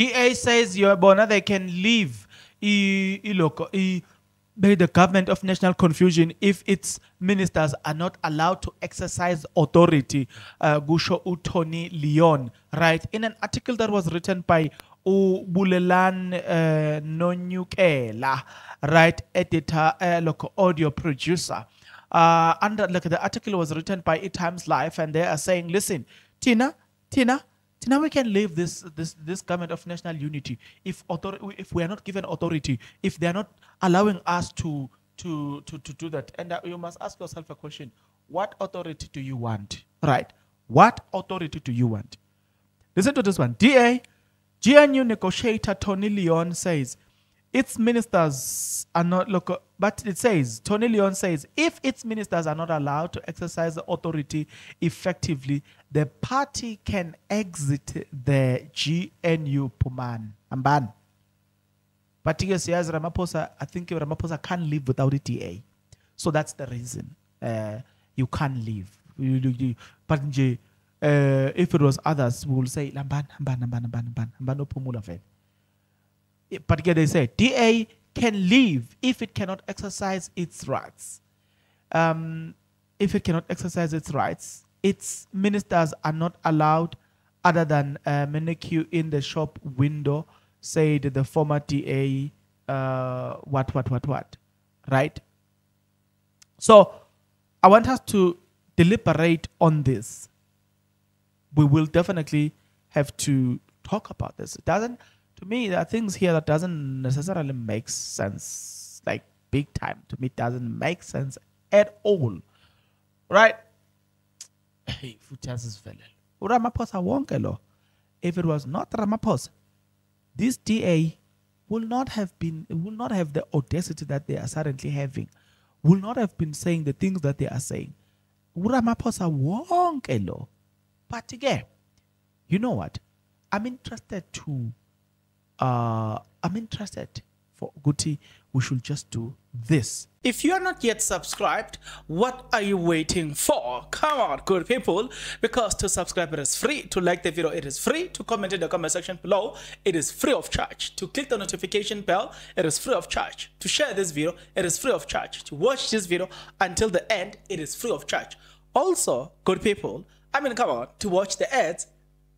DA says yabona they can leave by the government of national confusion if its ministers are not allowed to exercise authority uh, gusho utoni utony leon right in an article that was written by ubulelan uh, nonyukela right editor uh, local audio producer uh, under like the article was written by e times life and they are saying listen tina tina so now we can leave this this this government of national unity if author, if we are not given authority, if they are not allowing us to to to, to do that. And uh, you must ask yourself a question: What authority do you want? Right? What authority do you want? Listen to this one. DA, GNU negotiator Tony Leon says its ministers are not local. But it says, Tony Leon says, if its ministers are not allowed to exercise the authority effectively, the party can exit the GNU Puman. Amban. But yes, yes, Ramaphosa, I think Ramaphosa can't live without the DA. So that's the reason uh, you can't live. But uh, if it was others, we will say, Lamban, Lamban, Lamban, Lamban, Lamban, Lamban, but again, they say DA can leave if it cannot exercise its rights. Um, if it cannot exercise its rights, its ministers are not allowed other than a manicure in the shop window, said the former DA, uh, what, what, what, what, right? So I want us to deliberate on this. We will definitely have to talk about this. It doesn't to me there are things here that doesn't necessarily make sense like big time to me doesn't make sense at all right hey futhasis vele uramaphosa wonke lo if it was not ramaphosa this da will not have been will not have the audacity that they are currently having will not have been saying the things that they are saying uramaphosa wonke lo but again you know what i'm interested to uh, I'm interested for Guti. We should just do this. If you are not yet subscribed, what are you waiting for? Come on, good people, because to subscribe it is free, to like the video it is free, to comment in the comment section below it is free of charge, to click the notification bell it is free of charge, to share this video it is free of charge, to watch this video until the end it is free of charge. Also, good people, I mean come on, to watch the ads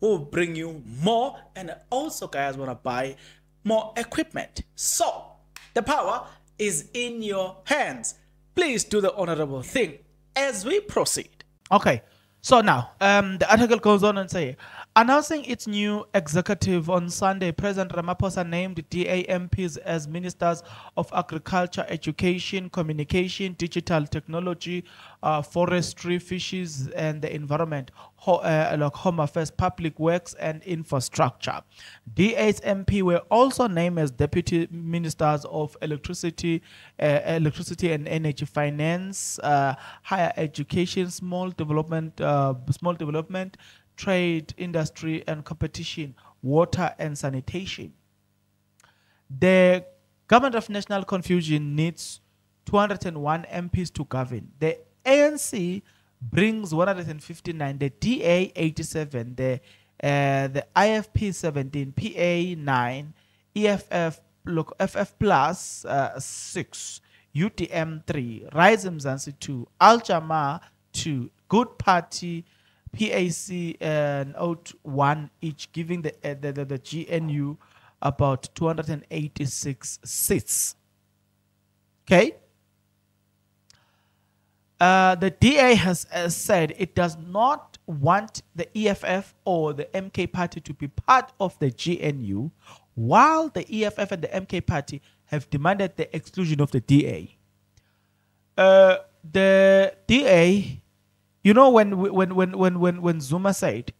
will bring you more and also guys want to buy more equipment. So the power is in your hands. Please do the honorable thing as we proceed. Okay. So now, um, the article goes on and say, Announcing its new executive on Sunday, President Ramaphosa named DAMPs as ministers of agriculture, education, communication, digital technology, uh, forestry, fishes, and the environment, ho- uh, like home affairs, public works, and infrastructure. DAMP were also named as deputy ministers of electricity, uh, electricity and energy, finance, uh, higher education, small development, uh, small development trade, industry and competition, water and sanitation. The government of national confusion needs 201 MPs to govern. The ANC brings 159, the DA 87, the uh, the IFP 17, PA 9, EFF look FF plus uh, 6, UTM 3, Rise Mzansi 2, Al Jama 2, Good Party PAC and out one each, giving the, uh, the, the, the, GNU about 286 seats. Okay? Uh, the DA has uh, said it does not want the EFF or the MK party to be part of the GNU, while the EFF and the MK party have demanded the exclusion of the DA. Uh, the DA you know, when, when, when, when, when, when Zuma said,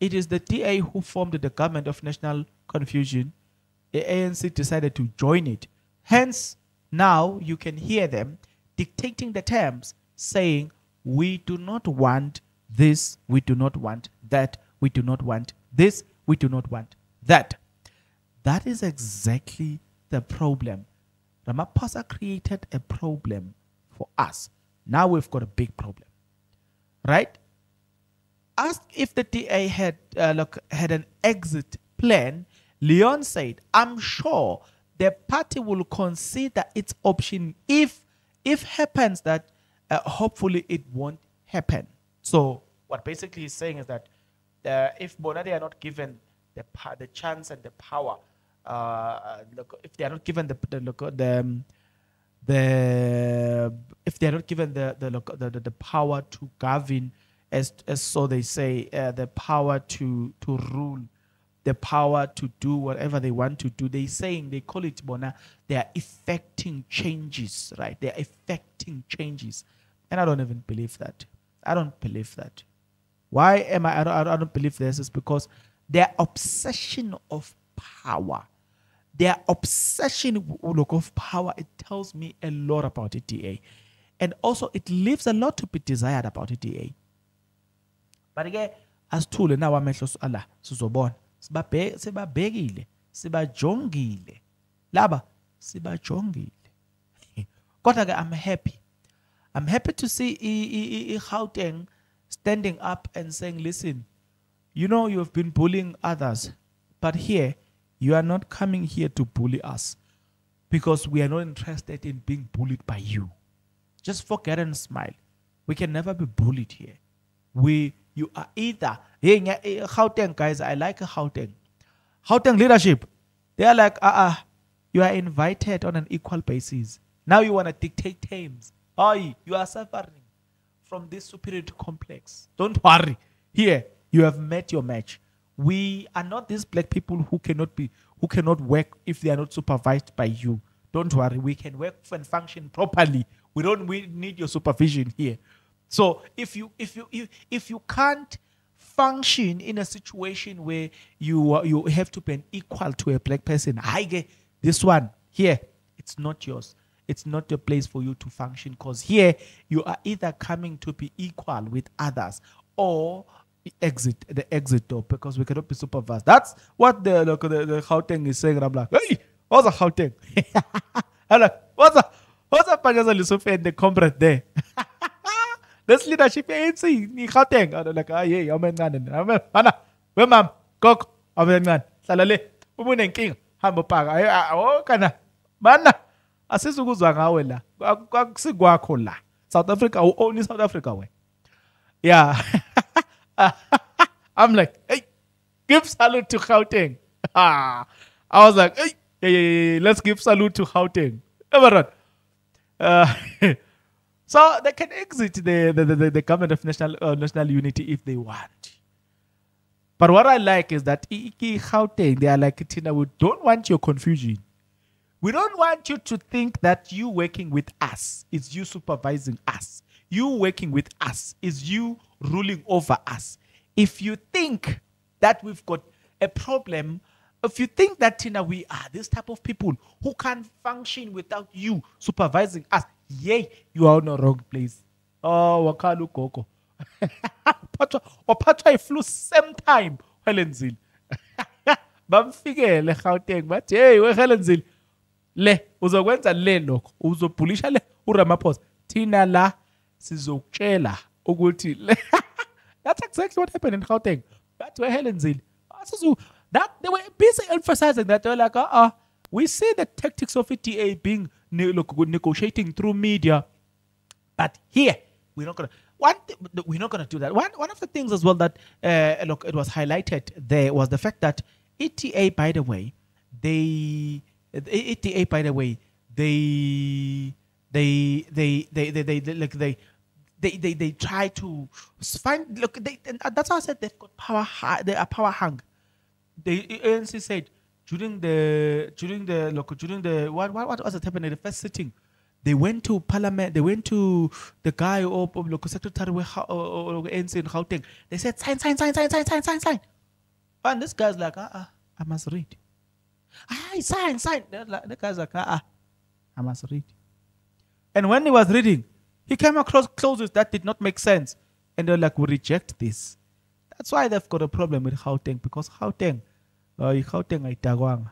it is the TA who formed the government of national confusion, the ANC decided to join it. Hence, now you can hear them dictating the terms, saying, we do not want this, we do not want that, we do not want this, we do not want that. That is exactly the problem. Ramaphosa created a problem for us. Now we've got a big problem right? Asked if the TA had uh, look, had an exit plan, Leon said, "I'm sure the party will consider its option if if happens that uh, hopefully it won't happen." So what basically he's saying is that uh, if Bonadi are not given the the chance and the power, uh, uh, look, if they are not given the the, the um, the if they are not given the the the, the power to govern, as, as so they say, uh, the power to to rule, the power to do whatever they want to do. They saying they call it bona. They are effecting changes, right? They are effecting changes, and I don't even believe that. I don't believe that. Why am I? I don't, I don't believe this is because their obsession of power their obsession with look of power, it tells me a lot about ETA, And also it leaves a lot to be desired about a But again, I'm nawo Allah, ala sizobona sibabheke sibabhekile sibajongile laba sibajongile kodwa ke i'm happy i'm happy to see E Houteng standing up and saying listen you know you've been bullying others but here you are not coming here to bully us because we are not interested in being bullied by you. Just forget and smile. We can never be bullied here. We, you are either, hey, eh, Gauteng guys, I like Gauteng. Gauteng leadership, they are like, ah, uh, uh you are invited on an equal basis. Now you want to dictate terms. Oh, you are suffering from this superiority complex. Don't worry. Here, you have met your match. We are not these black people who cannot be who cannot work if they are not supervised by you. Don't worry, we can work and function properly. We don't we need your supervision here. So if you if you if, if you can't function in a situation where you you have to be an equal to a black person, I get this one here. It's not yours. It's not the place for you to function because here you are either coming to be equal with others or exit, the exit door, because we cannot be supervised. That's what the look, the, the Gauteng is saying. And I'm like, hey, what's a Gauteng? I'm like, what's a what's a Panjaza Lisufi and the comrade there? this leadership ANC ni Gauteng. And I'm like, ah, yeah, I'm in Ghana. I'm in Ghana. Where ma'am, Cook. I'm in Ghana. Salale. Umunenking. Hamba paga. Ah, oh, kana. Mana. asizukuzwa ngawe la akusikwakho la south africa u-oni south africa we yeah I'm like, hey, give salute to Gauteng. I was like, hey, yeah, yeah, yeah, let's give salute to Gauteng. Everyone. Uh, so they can exit the, the, the, the government of national, uh, national unity if they want. But what I like is that Iki Gauteng, they are like, Tina, we don't want your confusion. We don't want you to think that you working with us is you supervising us. You working with us is you ruling over us. If you think that we've got a problem, if you think that Tina, we are this type of people who can function without you supervising us, yay, you are in the wrong place. Oh, wakalu koko. I flew same time uhelenzile bamfikele erhawuteng bathi heyi wehelenzile le uzokwenza le uzo uzobhulisha le uramaphosa Tina la sizokutshela ukuthi that's exactly what happened in Gauteng. That's where Helen Zil. Ah, that they were busy emphasizing that they were like, uh uh we see the tactics of ETA being negotiating through media, but here we're not gonna. One th- we're not gonna do that. One one of the things as well that uh, look it was highlighted there was the fact that ETA, by the way, they ETA, by the way, they they they they they they, they like they they, they, they try to find look they, uh, that's why I said they've got power they are power hung. The ANC said during the during the look during the what what, what was it happening the first sitting they went to parliament they went to the guy or, local secretary or, ANC in Gauteng they said sign sign sign sign sign sign sign sign and this guy's like ah uh, uh, I must read ah sign sign the, the guy's like ah uh, uh, I must read and when he was reading, he came across clauses that did not make sense. And they're like, we reject this. That's why they've got a problem with Gauteng because Gauteng, uh, Gauteng, Itagwang,